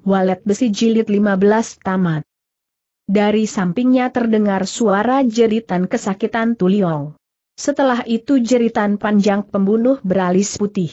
Walet besi jilid 15 tamat. Dari sampingnya terdengar suara jeritan kesakitan Tuliong. Setelah itu jeritan panjang pembunuh beralis putih.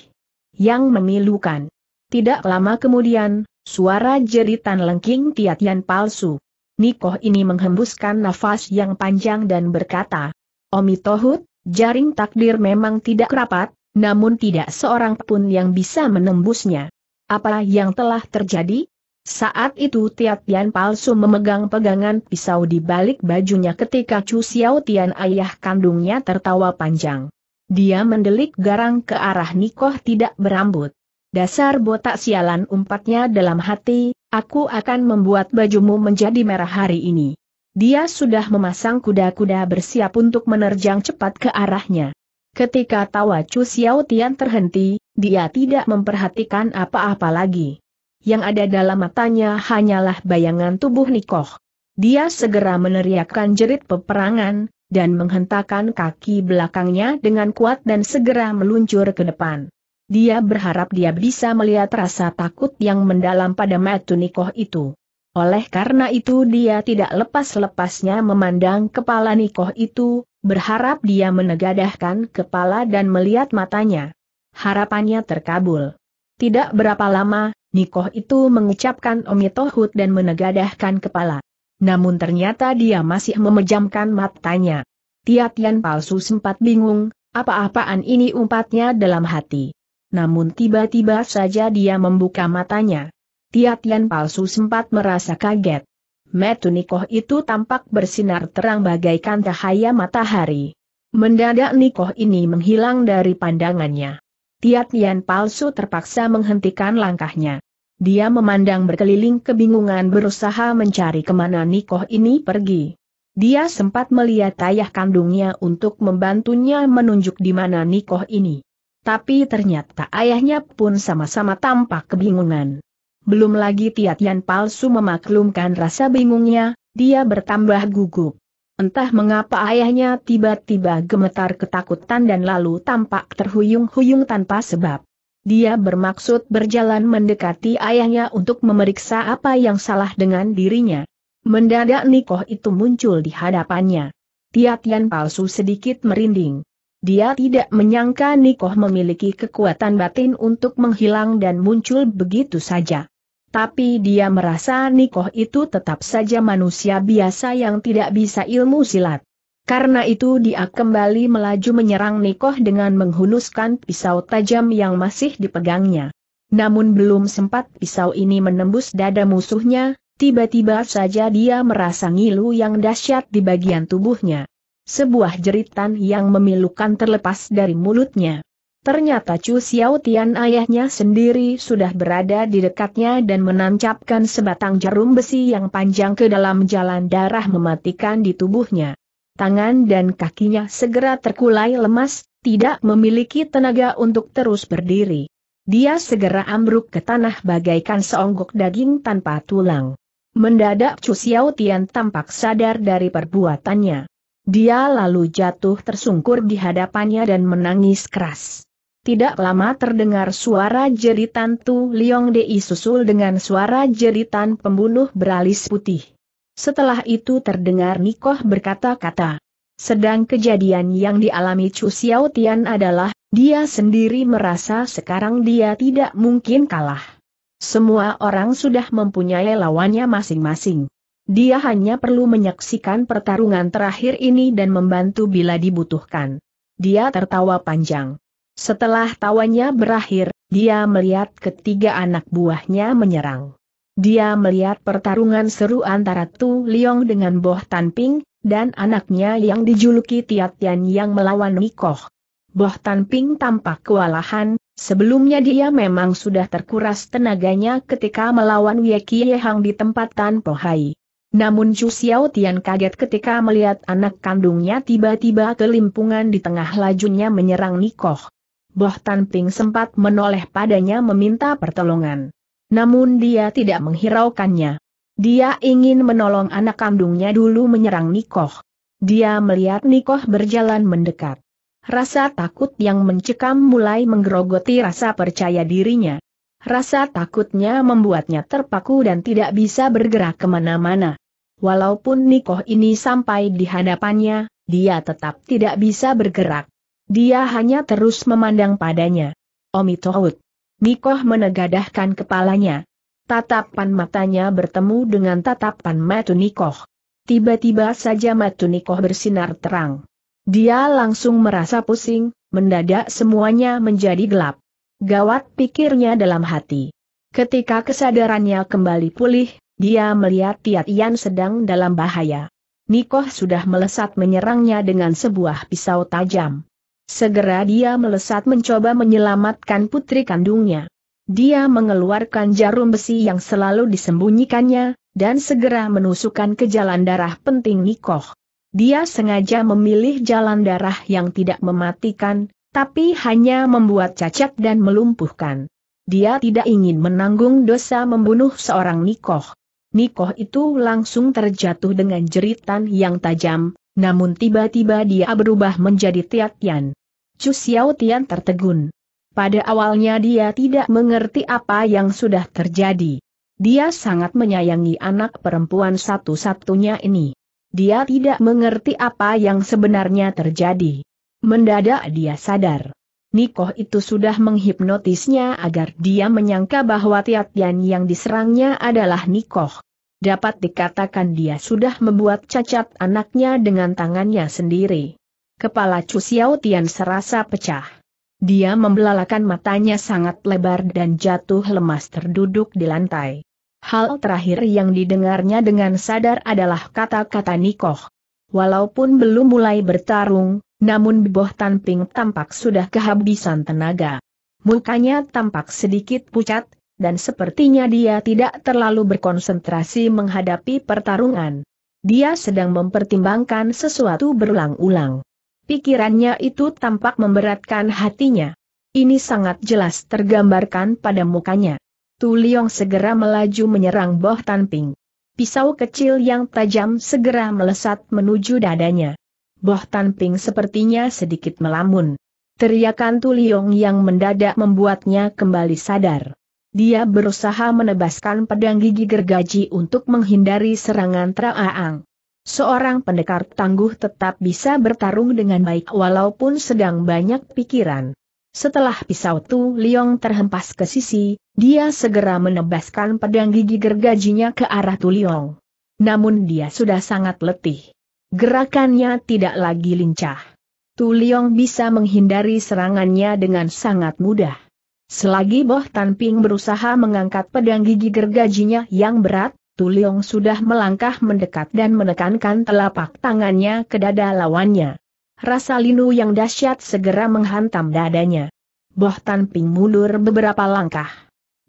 Yang memilukan. Tidak lama kemudian, suara jeritan lengking tiatian palsu. Nikoh ini menghembuskan nafas yang panjang dan berkata, Omi Tohut, jaring takdir memang tidak rapat, namun tidak seorang pun yang bisa menembusnya. Apa yang telah terjadi? Saat itu Tiat Tian palsu memegang pegangan pisau di balik bajunya ketika Chu Xiao Tian ayah kandungnya tertawa panjang. Dia mendelik garang ke arah Nikoh tidak berambut. Dasar botak sialan umpatnya dalam hati, aku akan membuat bajumu menjadi merah hari ini. Dia sudah memasang kuda-kuda bersiap untuk menerjang cepat ke arahnya. Ketika tawa Chu Xiao Tian terhenti, dia tidak memperhatikan apa-apa lagi yang ada dalam matanya hanyalah bayangan tubuh Nikoh. Dia segera meneriakkan jerit peperangan, dan menghentakkan kaki belakangnya dengan kuat dan segera meluncur ke depan. Dia berharap dia bisa melihat rasa takut yang mendalam pada metu Nikoh itu. Oleh karena itu dia tidak lepas-lepasnya memandang kepala Nikoh itu, berharap dia menegadahkan kepala dan melihat matanya. Harapannya terkabul. Tidak berapa lama, Nikoh itu mengucapkan omitohut dan menegadahkan kepala. Namun ternyata dia masih memejamkan matanya. Tiatian palsu sempat bingung, apa-apaan ini umpatnya dalam hati. Namun tiba-tiba saja dia membuka matanya. Tiatian palsu sempat merasa kaget. Metu Nikoh itu tampak bersinar terang bagaikan cahaya matahari. Mendadak Nikoh ini menghilang dari pandangannya. Tiatian palsu terpaksa menghentikan langkahnya. Dia memandang berkeliling kebingungan berusaha mencari kemana Nikoh ini pergi. Dia sempat melihat ayah kandungnya untuk membantunya menunjuk di mana Nikoh ini. Tapi ternyata ayahnya pun sama-sama tampak kebingungan. Belum lagi Tiatian palsu memaklumkan rasa bingungnya, dia bertambah gugup. Entah mengapa ayahnya tiba-tiba gemetar ketakutan dan lalu tampak terhuyung-huyung tanpa sebab. Dia bermaksud berjalan mendekati ayahnya untuk memeriksa apa yang salah dengan dirinya. Mendadak Nikoh itu muncul di hadapannya. Tiatian palsu sedikit merinding. Dia tidak menyangka Nikoh memiliki kekuatan batin untuk menghilang dan muncul begitu saja. Tapi dia merasa Nikoh itu tetap saja manusia biasa yang tidak bisa ilmu silat. Karena itu dia kembali melaju menyerang Nikoh dengan menghunuskan pisau tajam yang masih dipegangnya. Namun belum sempat pisau ini menembus dada musuhnya, tiba-tiba saja dia merasa ngilu yang dahsyat di bagian tubuhnya. Sebuah jeritan yang memilukan terlepas dari mulutnya. Ternyata Chu Xiao Tian ayahnya sendiri sudah berada di dekatnya dan menancapkan sebatang jarum besi yang panjang ke dalam jalan darah mematikan di tubuhnya. Tangan dan kakinya segera terkulai lemas, tidak memiliki tenaga untuk terus berdiri. Dia segera ambruk ke tanah bagaikan seonggok daging tanpa tulang. Mendadak Chu Xiao Tian tampak sadar dari perbuatannya. Dia lalu jatuh tersungkur di hadapannya dan menangis keras. Tidak lama terdengar suara jeritan Tu Liong Dei susul dengan suara jeritan pembunuh beralis putih. Setelah itu terdengar Nikoh berkata-kata. Sedang kejadian yang dialami Chu Xiao Tian adalah, dia sendiri merasa sekarang dia tidak mungkin kalah. Semua orang sudah mempunyai lawannya masing-masing. Dia hanya perlu menyaksikan pertarungan terakhir ini dan membantu bila dibutuhkan. Dia tertawa panjang. Setelah tawanya berakhir, dia melihat ketiga anak buahnya menyerang. Dia melihat pertarungan seru antara Tu Liong dengan Boh Tan Ping, dan anaknya yang dijuluki Tiatian yang melawan Mikoh. Boh Tan Ping tampak kewalahan, sebelumnya dia memang sudah terkuras tenaganya ketika melawan Wei Kie Hang di tempat Tan Pohai. Namun Chu Xiao Tian kaget ketika melihat anak kandungnya tiba-tiba kelimpungan di tengah lajunya menyerang Nikoh. Boh Tan Ping sempat menoleh padanya meminta pertolongan. Namun dia tidak menghiraukannya. Dia ingin menolong anak kandungnya dulu menyerang Nikoh. Dia melihat Nikoh berjalan mendekat. Rasa takut yang mencekam mulai menggerogoti rasa percaya dirinya. Rasa takutnya membuatnya terpaku dan tidak bisa bergerak kemana-mana. Walaupun Nikoh ini sampai di hadapannya, dia tetap tidak bisa bergerak. Dia hanya terus memandang padanya. Omitohut. Mikoh menegadahkan kepalanya. Tatapan matanya bertemu dengan tatapan Nikoh. Tiba-tiba saja Nikoh bersinar terang. Dia langsung merasa pusing, mendadak semuanya menjadi gelap. Gawat pikirnya dalam hati. Ketika kesadarannya kembali pulih, dia melihat Tiat Yan sedang dalam bahaya. Nikoh sudah melesat menyerangnya dengan sebuah pisau tajam. Segera dia melesat mencoba menyelamatkan putri kandungnya. Dia mengeluarkan jarum besi yang selalu disembunyikannya, dan segera menusukkan ke jalan darah penting Nikoh. Dia sengaja memilih jalan darah yang tidak mematikan, tapi hanya membuat cacat dan melumpuhkan. Dia tidak ingin menanggung dosa membunuh seorang Nikoh. Nikoh itu langsung terjatuh dengan jeritan yang tajam, namun tiba-tiba dia berubah menjadi Tiat Tian. Chu Xiao Tian tertegun. Pada awalnya dia tidak mengerti apa yang sudah terjadi. Dia sangat menyayangi anak perempuan satu-satunya ini. Dia tidak mengerti apa yang sebenarnya terjadi. Mendadak dia sadar. Nikoh itu sudah menghipnotisnya agar dia menyangka bahwa Tiatian yang diserangnya adalah Nikoh dapat dikatakan dia sudah membuat cacat anaknya dengan tangannya sendiri. Kepala Chu Xiao Tian serasa pecah. Dia membelalakan matanya sangat lebar dan jatuh lemas terduduk di lantai. Hal terakhir yang didengarnya dengan sadar adalah kata-kata Nikoh. Walaupun belum mulai bertarung, namun Boh Tanping tampak sudah kehabisan tenaga. Mukanya tampak sedikit pucat, dan sepertinya dia tidak terlalu berkonsentrasi menghadapi pertarungan. Dia sedang mempertimbangkan sesuatu berulang-ulang. Pikirannya itu tampak memberatkan hatinya. Ini sangat jelas tergambarkan pada mukanya. Tu Liong segera melaju menyerang Boh Tan Pisau kecil yang tajam segera melesat menuju dadanya. Boh Tan sepertinya sedikit melamun. Teriakan Tu Liong yang mendadak membuatnya kembali sadar. Dia berusaha menebaskan pedang gigi gergaji untuk menghindari serangan Traaang. Seorang pendekar tangguh tetap bisa bertarung dengan baik walaupun sedang banyak pikiran. Setelah pisau Tu Liong terhempas ke sisi, dia segera menebaskan pedang gigi gergajinya ke arah Tu Liong. Namun dia sudah sangat letih. Gerakannya tidak lagi lincah. Tu Liong bisa menghindari serangannya dengan sangat mudah. Selagi Boh Tan Ping berusaha mengangkat pedang gigi gergajinya yang berat, Tuliong sudah melangkah mendekat dan menekankan telapak tangannya ke dada lawannya. Rasa linu yang dahsyat segera menghantam dadanya. Boh Tan Ping mundur beberapa langkah.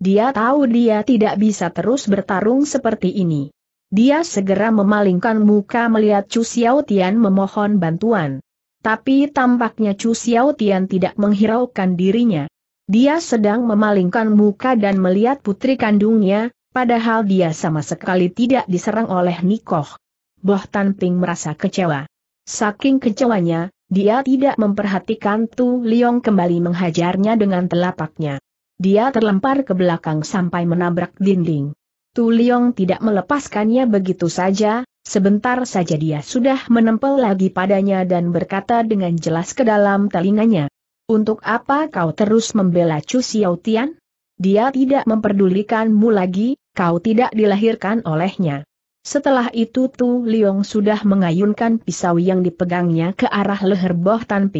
Dia tahu dia tidak bisa terus bertarung seperti ini. Dia segera memalingkan muka melihat Chu Xiao Tian memohon bantuan. Tapi tampaknya Chu Xiao Tian tidak menghiraukan dirinya. Dia sedang memalingkan muka dan melihat putri kandungnya, padahal dia sama sekali tidak diserang oleh Nikoh. Boh Tanping merasa kecewa. Saking kecewanya, dia tidak memperhatikan Tu Liong kembali menghajarnya dengan telapaknya. Dia terlempar ke belakang sampai menabrak dinding. Tu Liong tidak melepaskannya begitu saja, Sebentar saja dia sudah menempel lagi padanya dan berkata dengan jelas ke dalam telinganya, untuk apa kau terus membela Chu Xiao Tian? Dia tidak memperdulikanmu lagi, kau tidak dilahirkan olehnya. Setelah itu Tu Liong sudah mengayunkan pisau yang dipegangnya ke arah leher Boh Tan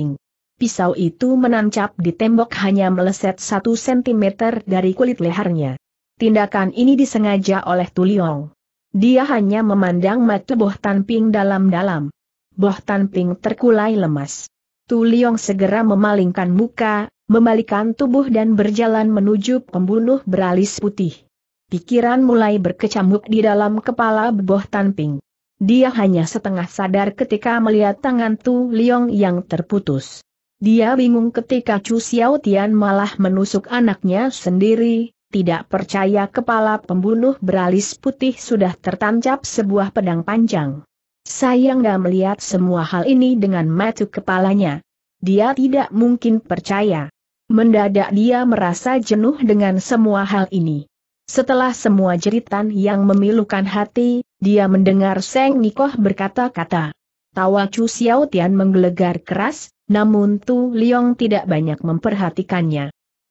Pisau itu menancap di tembok hanya meleset satu sentimeter dari kulit lehernya. Tindakan ini disengaja oleh Tu Liong. Dia hanya memandang mata Boh Tan dalam-dalam. Boh Tan terkulai lemas. Tu Liong segera memalingkan muka, membalikan tubuh dan berjalan menuju pembunuh beralis putih. Pikiran mulai berkecamuk di dalam kepala Boh Tanping. Dia hanya setengah sadar ketika melihat tangan Tu Liong yang terputus. Dia bingung ketika Chu Xiao Tian malah menusuk anaknya sendiri, tidak percaya kepala pembunuh beralis putih sudah tertancap sebuah pedang panjang. Sayang gak melihat semua hal ini dengan matu kepalanya. Dia tidak mungkin percaya. Mendadak dia merasa jenuh dengan semua hal ini. Setelah semua jeritan yang memilukan hati, dia mendengar Seng Nikoh berkata-kata. Tawa Chu Xiao Tian menggelegar keras, namun Tu Liong tidak banyak memperhatikannya.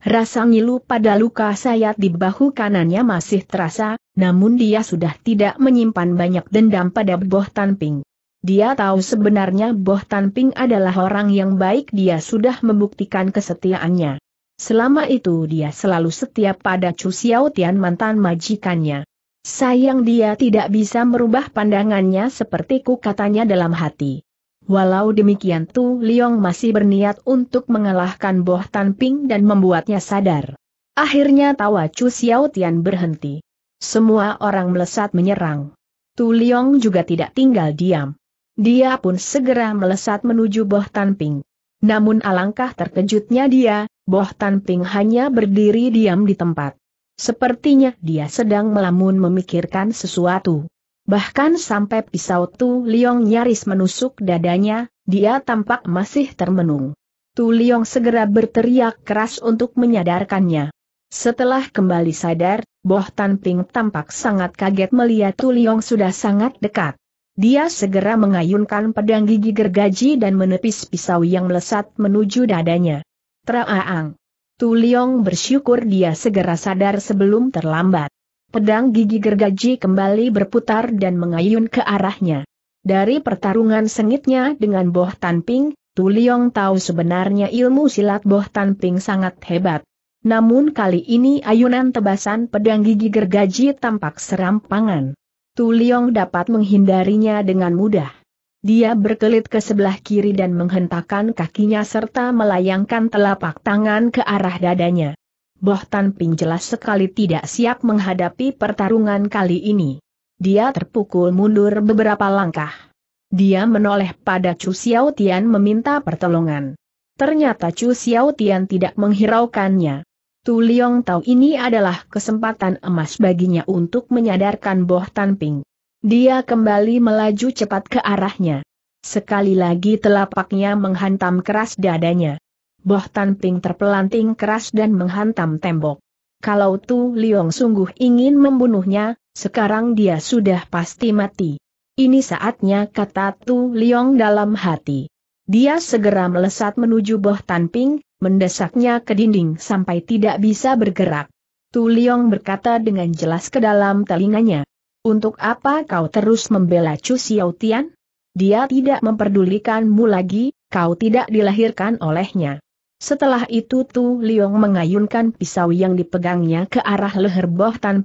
Rasa ngilu pada luka sayat di bahu kanannya masih terasa, namun dia sudah tidak menyimpan banyak dendam pada Boh Tanping. Dia tahu sebenarnya Boh Tanping adalah orang yang baik dia sudah membuktikan kesetiaannya. Selama itu dia selalu setia pada Chu Xiao Tian mantan majikannya. Sayang dia tidak bisa merubah pandangannya seperti ku katanya dalam hati. Walau demikian Tu Liong masih berniat untuk mengalahkan Boh Tan Ping dan membuatnya sadar. Akhirnya tawa Chu Xiao Tian berhenti. Semua orang melesat menyerang. Tu Liong juga tidak tinggal diam. Dia pun segera melesat menuju Boh Tan Ping. Namun alangkah terkejutnya dia, Boh Tan Ping hanya berdiri diam di tempat. Sepertinya dia sedang melamun memikirkan sesuatu. Bahkan sampai pisau Tu Liong nyaris menusuk dadanya, dia tampak masih termenung. Tu Liong segera berteriak keras untuk menyadarkannya. Setelah kembali sadar, Boh Tan Ping tampak sangat kaget melihat Tu Liong sudah sangat dekat. Dia segera mengayunkan pedang gigi gergaji dan menepis pisau yang melesat menuju dadanya. Traaang. Tu Liong bersyukur dia segera sadar sebelum terlambat. Pedang gigi gergaji kembali berputar dan mengayun ke arahnya. Dari pertarungan sengitnya dengan Boh Tanping, Tuliong tahu sebenarnya ilmu silat Boh Tanping sangat hebat. Namun kali ini ayunan tebasan pedang gigi gergaji tampak serampangan. Tu Tuliong dapat menghindarinya dengan mudah. Dia berkelit ke sebelah kiri dan menghentakkan kakinya serta melayangkan telapak tangan ke arah dadanya. Boh Tan Ping jelas sekali tidak siap menghadapi pertarungan kali ini. Dia terpukul mundur beberapa langkah. Dia menoleh pada Chu Xiao Tian meminta pertolongan. Ternyata Chu Xiao Tian tidak menghiraukannya. Tu Liong Tao ini adalah kesempatan emas baginya untuk menyadarkan Boh Tan Ping. Dia kembali melaju cepat ke arahnya. Sekali lagi telapaknya menghantam keras dadanya. Boh Tanping terpelanting keras dan menghantam tembok. Kalau Tu Liong sungguh ingin membunuhnya, sekarang dia sudah pasti mati. Ini saatnya kata Tu Liong dalam hati. Dia segera melesat menuju Boh Tanping, mendesaknya ke dinding sampai tidak bisa bergerak. Tu Liong berkata dengan jelas ke dalam telinganya. Untuk apa kau terus membela Chu Xiao Tian? Dia tidak memperdulikanmu lagi, kau tidak dilahirkan olehnya. Setelah itu Tu Liong mengayunkan pisau yang dipegangnya ke arah leher Boh Tan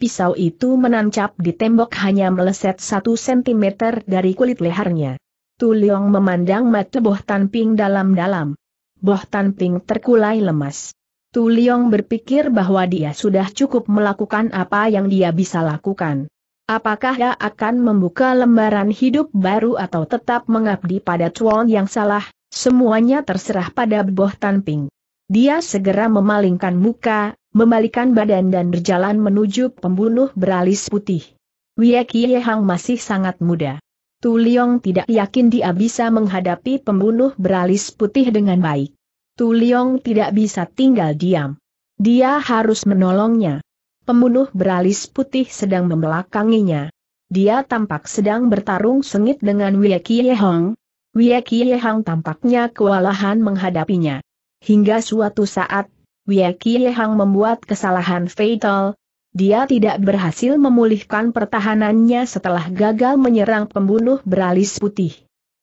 Pisau itu menancap di tembok hanya meleset satu sentimeter dari kulit lehernya. Tu Liong memandang mata Boh Tan dalam-dalam. Boh Tan terkulai lemas. Tu Liong berpikir bahwa dia sudah cukup melakukan apa yang dia bisa lakukan. Apakah dia akan membuka lembaran hidup baru atau tetap mengabdi pada Chuan yang salah? Semuanya terserah pada Boh Tanping. Dia segera memalingkan muka, membalikan badan dan berjalan menuju pembunuh beralis putih. Wie Kie Hang masih sangat muda. Tu Liong tidak yakin dia bisa menghadapi pembunuh beralis putih dengan baik. Tu Liong tidak bisa tinggal diam. Dia harus menolongnya. Pembunuh beralis putih sedang membelakanginya. Dia tampak sedang bertarung sengit dengan Wie Kie Hang, Wie Kie Hang tampaknya kewalahan menghadapinya. Hingga suatu saat, Wie Kie Hang membuat kesalahan fatal, dia tidak berhasil memulihkan pertahanannya setelah gagal menyerang pembunuh beralis putih.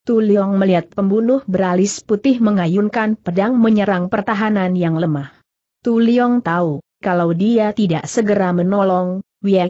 Tu Leong melihat pembunuh beralis putih mengayunkan pedang menyerang pertahanan yang lemah. Tu Leong tahu, kalau dia tidak segera menolong,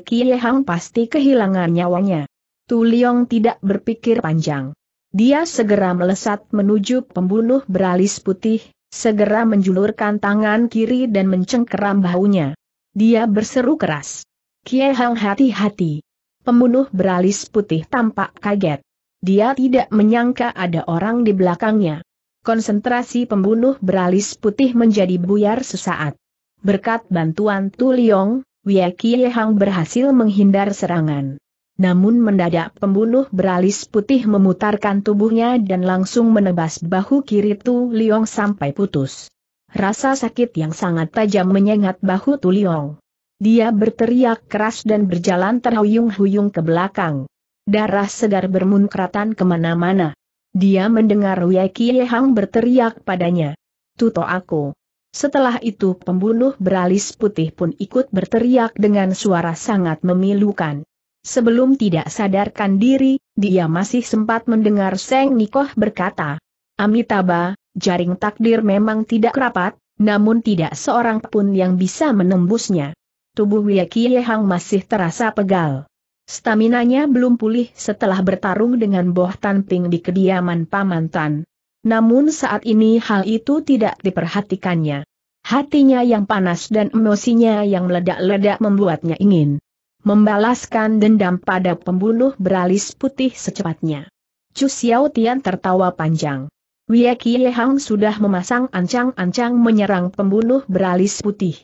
Kie Hang pasti kehilangan nyawanya. Tu Leong tidak berpikir panjang. Dia segera melesat menuju pembunuh beralis putih, segera menjulurkan tangan kiri dan mencengkeram baunya. Dia berseru keras. Kie Hang hati-hati. Pembunuh beralis putih tampak kaget. Dia tidak menyangka ada orang di belakangnya. Konsentrasi pembunuh beralis putih menjadi buyar sesaat. Berkat bantuan Tu Liong, Wei Kie Hang berhasil menghindar serangan. Namun mendadak pembunuh beralis putih memutarkan tubuhnya dan langsung menebas bahu kiri Tu Liong sampai putus. Rasa sakit yang sangat tajam menyengat bahu Tu Liong. Dia berteriak keras dan berjalan terhuyung-huyung ke belakang. Darah segar bermunkratan kemana-mana. Dia mendengar Wei Kie Hang berteriak padanya. Tuto aku. Setelah itu pembunuh beralis putih pun ikut berteriak dengan suara sangat memilukan sebelum tidak sadarkan diri, dia masih sempat mendengar Seng Nikoh berkata, Amitabha, jaring takdir memang tidak rapat, namun tidak seorang pun yang bisa menembusnya. Tubuh Wiyaki Hang masih terasa pegal. Staminanya belum pulih setelah bertarung dengan Boh Tanping di kediaman Pamantan. Namun saat ini hal itu tidak diperhatikannya. Hatinya yang panas dan emosinya yang meledak-ledak membuatnya ingin membalaskan dendam pada pembunuh beralis putih secepatnya. Chu Xiao Tian tertawa panjang. Wei Kie Hang sudah memasang ancang-ancang menyerang pembunuh beralis putih.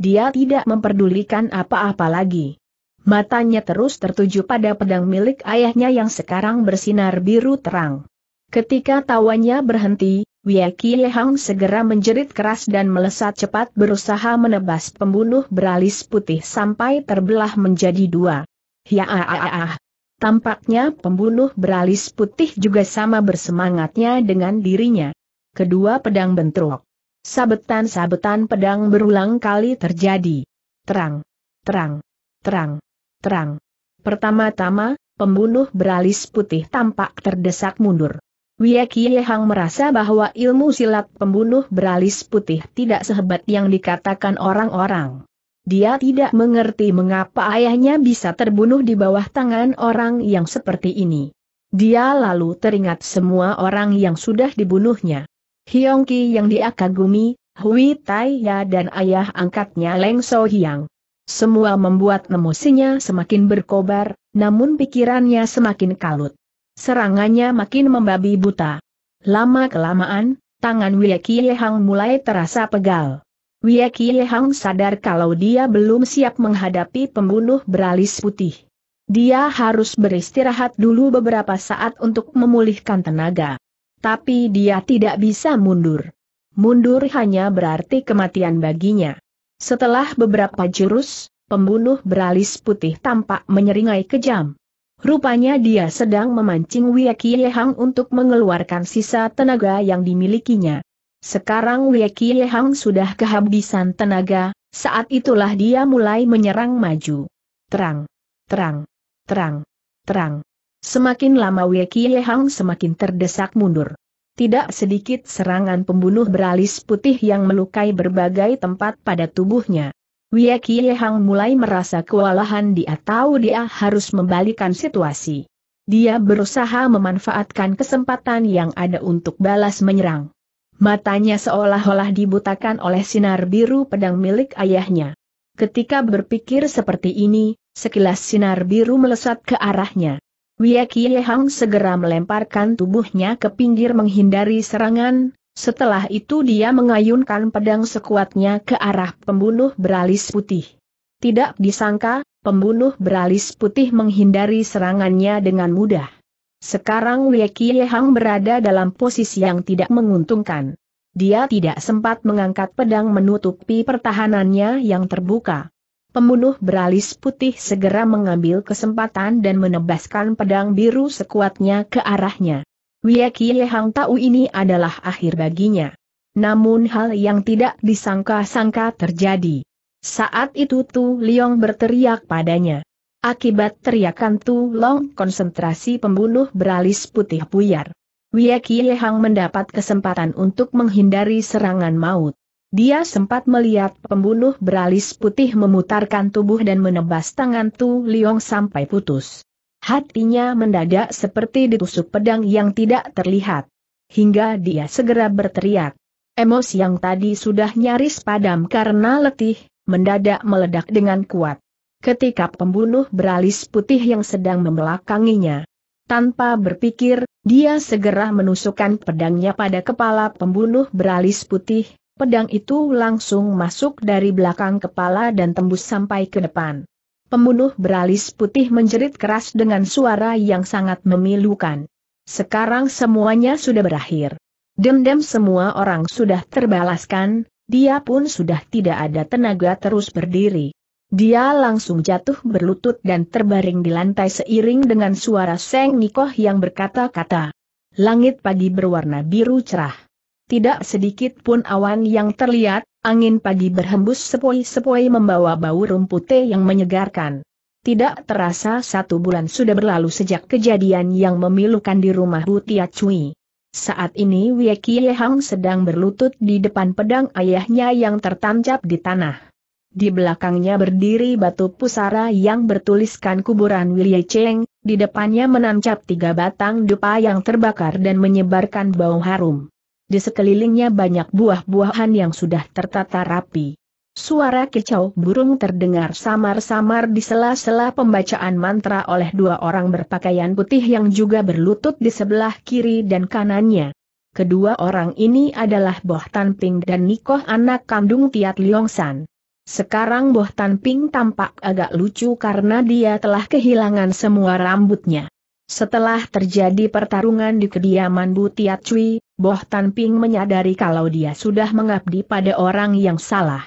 Dia tidak memperdulikan apa-apa lagi. Matanya terus tertuju pada pedang milik ayahnya yang sekarang bersinar biru terang. Ketika tawanya berhenti, Kie Hang segera menjerit keras dan melesat cepat berusaha menebas pembunuh beralis putih sampai terbelah menjadi dua. Ya ah. Tampaknya pembunuh beralis putih juga sama bersemangatnya dengan dirinya. Kedua pedang bentrok. Sabetan-sabetan pedang berulang kali terjadi. Terang, terang, terang, terang. Pertama-tama, pembunuh beralis putih tampak terdesak mundur. Wie Kie Hang merasa bahwa ilmu silat pembunuh beralis putih tidak sehebat yang dikatakan orang-orang. Dia tidak mengerti mengapa ayahnya bisa terbunuh di bawah tangan orang yang seperti ini. Dia lalu teringat semua orang yang sudah dibunuhnya. Hyongki yang diakagumi, kagumi, Hui Taiya dan ayah angkatnya Leng So Hyang. Semua membuat emosinya semakin berkobar, namun pikirannya semakin kalut. Serangannya makin membabi buta. Lama-kelamaan, tangan Kie Hang mulai terasa pegal. Kie Hang sadar kalau dia belum siap menghadapi pembunuh beralis putih. Dia harus beristirahat dulu beberapa saat untuk memulihkan tenaga. Tapi dia tidak bisa mundur. Mundur hanya berarti kematian baginya. Setelah beberapa jurus, pembunuh beralis putih tampak menyeringai kejam. Rupanya dia sedang memancing Wei Hang untuk mengeluarkan sisa tenaga yang dimilikinya. Sekarang Wei Hang sudah kehabisan tenaga, saat itulah dia mulai menyerang maju. Terang, terang, terang, terang. Semakin lama Wei Hang semakin terdesak mundur. Tidak sedikit serangan pembunuh beralis putih yang melukai berbagai tempat pada tubuhnya. Wie Hang mulai merasa kewalahan dia tahu dia harus membalikan situasi. Dia berusaha memanfaatkan kesempatan yang ada untuk balas menyerang. Matanya seolah-olah dibutakan oleh sinar biru pedang milik ayahnya. Ketika berpikir seperti ini, sekilas sinar biru melesat ke arahnya. Wie Hang segera melemparkan tubuhnya ke pinggir menghindari serangan, setelah itu dia mengayunkan pedang sekuatnya ke arah pembunuh beralis putih. Tidak disangka, pembunuh beralis putih menghindari serangannya dengan mudah. Sekarang Wei Kie Hang berada dalam posisi yang tidak menguntungkan. Dia tidak sempat mengangkat pedang menutupi pertahanannya yang terbuka. Pembunuh beralis putih segera mengambil kesempatan dan menebaskan pedang biru sekuatnya ke arahnya. Wie Hang Tau ini adalah akhir baginya. Namun hal yang tidak disangka-sangka terjadi. Saat itu Tu Liong berteriak padanya. Akibat teriakan Tu Long konsentrasi pembunuh beralis putih buyar. Wie Hang mendapat kesempatan untuk menghindari serangan maut. Dia sempat melihat pembunuh beralis putih memutarkan tubuh dan menebas tangan Tu Liong sampai putus. Hatinya mendadak seperti ditusuk pedang yang tidak terlihat. Hingga dia segera berteriak. Emos yang tadi sudah nyaris padam karena letih, mendadak meledak dengan kuat. Ketika pembunuh beralis putih yang sedang membelakanginya. Tanpa berpikir, dia segera menusukkan pedangnya pada kepala pembunuh beralis putih, pedang itu langsung masuk dari belakang kepala dan tembus sampai ke depan. Pembunuh beralis putih menjerit keras dengan suara yang sangat memilukan. Sekarang semuanya sudah berakhir. Dendam semua orang sudah terbalaskan, dia pun sudah tidak ada tenaga terus berdiri. Dia langsung jatuh berlutut dan terbaring di lantai seiring dengan suara Seng Nikoh yang berkata-kata. Langit pagi berwarna biru cerah tidak sedikit pun awan yang terlihat, angin pagi berhembus sepoi-sepoi membawa bau rumput teh yang menyegarkan. Tidak terasa satu bulan sudah berlalu sejak kejadian yang memilukan di rumah Butia Cui. Saat ini Wei Kie Hang sedang berlutut di depan pedang ayahnya yang tertancap di tanah. Di belakangnya berdiri batu pusara yang bertuliskan kuburan Wilye Cheng, di depannya menancap tiga batang dupa yang terbakar dan menyebarkan bau harum. Di sekelilingnya banyak buah-buahan yang sudah tertata rapi. Suara kicau burung terdengar samar-samar di sela-sela pembacaan mantra oleh dua orang berpakaian putih yang juga berlutut di sebelah kiri dan kanannya. Kedua orang ini adalah Boh Tan dan Nikoh anak kandung Tiat Liongsan. Sekarang Boh Tan tampak agak lucu karena dia telah kehilangan semua rambutnya. Setelah terjadi pertarungan di kediaman Butiat Cui, Boh Tan Ping menyadari kalau dia sudah mengabdi pada orang yang salah.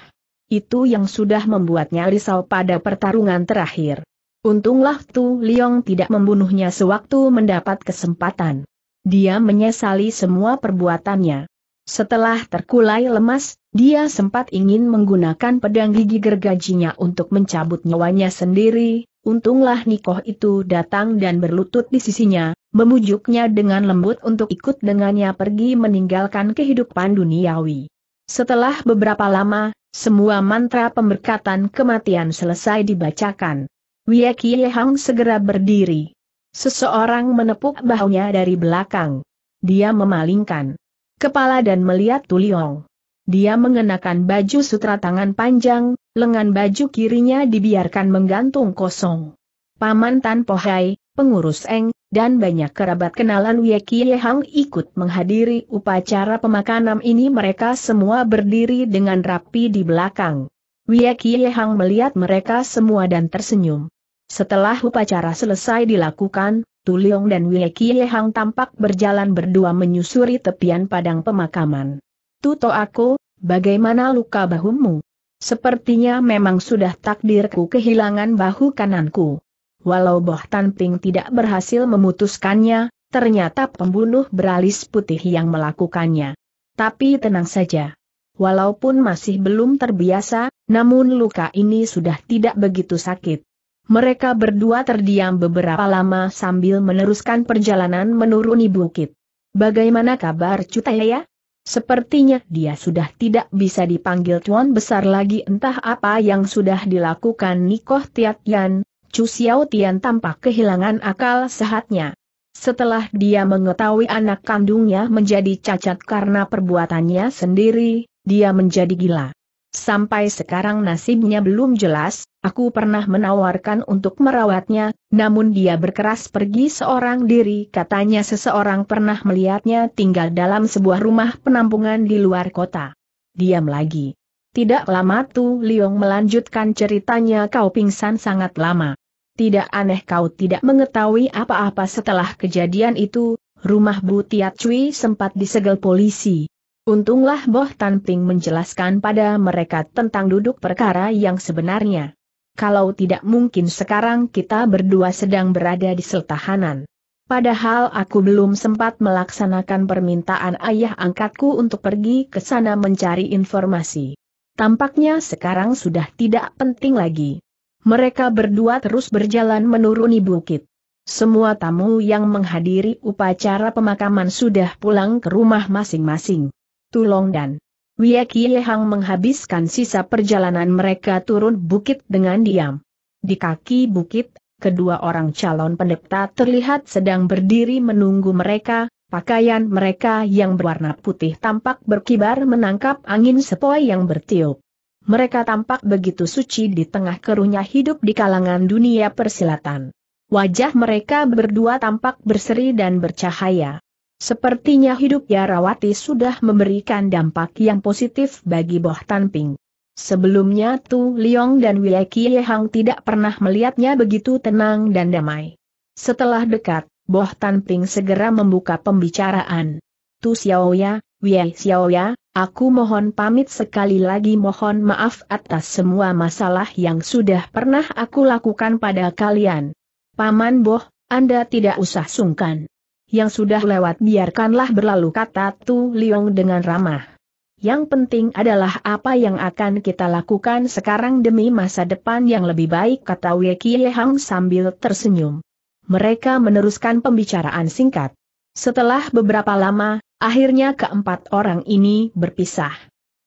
Itu yang sudah membuatnya risau pada pertarungan terakhir. Untunglah Tu Liong tidak membunuhnya sewaktu mendapat kesempatan. Dia menyesali semua perbuatannya. Setelah terkulai lemas, dia sempat ingin menggunakan pedang gigi gergajinya untuk mencabut nyawanya sendiri, Untunglah Nikoh itu datang dan berlutut di sisinya, memujuknya dengan lembut untuk ikut dengannya pergi meninggalkan kehidupan duniawi. Setelah beberapa lama, semua mantra pemberkatan kematian selesai dibacakan. Wia Kie Hang segera berdiri. Seseorang menepuk bahunya dari belakang. Dia memalingkan kepala dan melihat Tuliong. Dia mengenakan baju sutra tangan panjang, lengan baju kirinya dibiarkan menggantung kosong. Paman Tan Pohai, pengurus Eng, dan banyak kerabat kenalan Wei Kie Hang ikut menghadiri upacara pemakanan ini mereka semua berdiri dengan rapi di belakang. Wei Kie Hang melihat mereka semua dan tersenyum. Setelah upacara selesai dilakukan, Tuliong dan Wei Kie Hang tampak berjalan berdua menyusuri tepian padang pemakaman. Tuto aku, bagaimana luka bahumu? Sepertinya memang sudah takdirku kehilangan bahu kananku. Walau Boh Tanping tidak berhasil memutuskannya, ternyata pembunuh beralis putih yang melakukannya. Tapi tenang saja. Walaupun masih belum terbiasa, namun luka ini sudah tidak begitu sakit. Mereka berdua terdiam beberapa lama sambil meneruskan perjalanan menuruni bukit. Bagaimana kabar Cutaya? Sepertinya dia sudah tidak bisa dipanggil tuan besar lagi entah apa yang sudah dilakukan Nikoh Tiatian, Chu Xiao Tian tampak kehilangan akal sehatnya. Setelah dia mengetahui anak kandungnya menjadi cacat karena perbuatannya sendiri, dia menjadi gila. Sampai sekarang nasibnya belum jelas, Aku pernah menawarkan untuk merawatnya, namun dia berkeras pergi seorang diri katanya seseorang pernah melihatnya tinggal dalam sebuah rumah penampungan di luar kota. Diam lagi. Tidak lama Tu Liong melanjutkan ceritanya kau pingsan sangat lama. Tidak aneh kau tidak mengetahui apa-apa setelah kejadian itu, rumah Bu Tiat Cui sempat disegel polisi. Untunglah Boh Ping menjelaskan pada mereka tentang duduk perkara yang sebenarnya kalau tidak mungkin sekarang kita berdua sedang berada di seltahanan. Padahal aku belum sempat melaksanakan permintaan ayah angkatku untuk pergi ke sana mencari informasi. Tampaknya sekarang sudah tidak penting lagi. Mereka berdua terus berjalan menuruni bukit. Semua tamu yang menghadiri upacara pemakaman sudah pulang ke rumah masing-masing. Tulong dan Wia Hang menghabiskan sisa perjalanan mereka turun bukit dengan diam. Di kaki bukit, kedua orang calon pendeta terlihat sedang berdiri menunggu mereka, pakaian mereka yang berwarna putih tampak berkibar menangkap angin sepoi yang bertiup. Mereka tampak begitu suci di tengah keruhnya hidup di kalangan dunia persilatan. Wajah mereka berdua tampak berseri dan bercahaya. Sepertinya hidup Yarawati sudah memberikan dampak yang positif bagi Boh Tanping. Sebelumnya Tu Liong dan Wei Hang tidak pernah melihatnya begitu tenang dan damai. Setelah dekat, Boh Tanping segera membuka pembicaraan. Tu Xiaoya, Wei Xiaoya, aku mohon pamit sekali lagi mohon maaf atas semua masalah yang sudah pernah aku lakukan pada kalian. Paman Boh, Anda tidak usah sungkan yang sudah lewat biarkanlah berlalu kata Tu Liong dengan ramah. Yang penting adalah apa yang akan kita lakukan sekarang demi masa depan yang lebih baik kata Wei Kie sambil tersenyum. Mereka meneruskan pembicaraan singkat. Setelah beberapa lama, akhirnya keempat orang ini berpisah.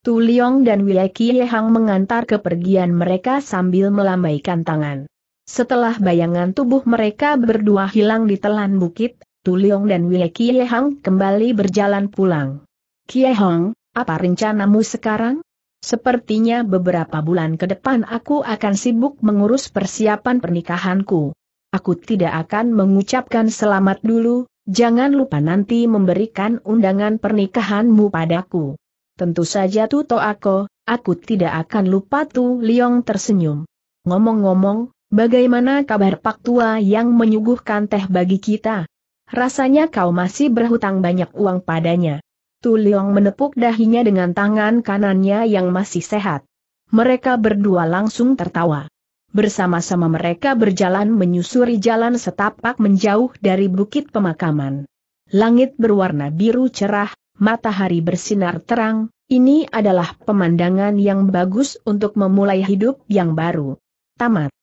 Tu Liong dan Wei Kie mengantar kepergian mereka sambil melambaikan tangan. Setelah bayangan tubuh mereka berdua hilang di telan bukit, Tu Liong dan Wei Kie Hang kembali berjalan pulang. Kie Hang, apa rencanamu sekarang? Sepertinya beberapa bulan ke depan aku akan sibuk mengurus persiapan pernikahanku. Aku tidak akan mengucapkan selamat dulu, jangan lupa nanti memberikan undangan pernikahanmu padaku. Tentu saja Tuto Ako, aku tidak akan lupa Tu Liong tersenyum. Ngomong-ngomong, bagaimana kabar Pak Tua yang menyuguhkan teh bagi kita? Rasanya kau masih berhutang banyak uang padanya. Tu Liong menepuk dahinya dengan tangan kanannya yang masih sehat. Mereka berdua langsung tertawa. Bersama-sama mereka berjalan menyusuri jalan setapak menjauh dari bukit pemakaman. Langit berwarna biru cerah, matahari bersinar terang, ini adalah pemandangan yang bagus untuk memulai hidup yang baru. Tamat.